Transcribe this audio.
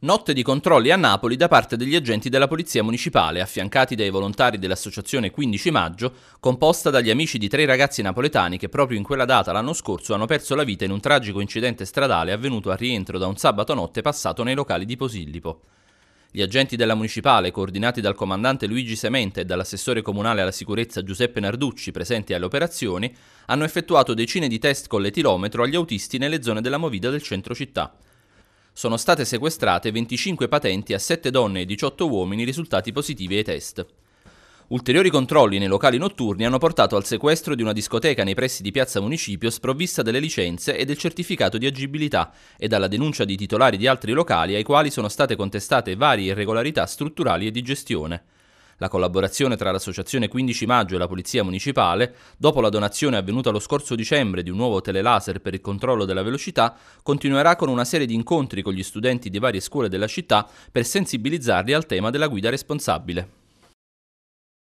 Notte di controlli a Napoli da parte degli agenti della Polizia Municipale, affiancati dai volontari dell'associazione 15 maggio, composta dagli amici di tre ragazzi napoletani che proprio in quella data l'anno scorso hanno perso la vita in un tragico incidente stradale avvenuto al rientro da un sabato notte passato nei locali di Posillipo. Gli agenti della municipale, coordinati dal comandante Luigi Semente e dall'assessore comunale alla sicurezza Giuseppe Narducci, presenti alle operazioni, hanno effettuato decine di test con l'etilometro agli autisti nelle zone della movida del centro città sono state sequestrate 25 patenti a 7 donne e 18 uomini risultati positivi ai test. Ulteriori controlli nei locali notturni hanno portato al sequestro di una discoteca nei pressi di Piazza Municipio sprovvista delle licenze e del certificato di agibilità e dalla denuncia di titolari di altri locali ai quali sono state contestate varie irregolarità strutturali e di gestione. La collaborazione tra l'associazione 15 maggio e la Polizia Municipale, dopo la donazione avvenuta lo scorso dicembre di un nuovo telelaser per il controllo della velocità, continuerà con una serie di incontri con gli studenti di varie scuole della città per sensibilizzarli al tema della guida responsabile.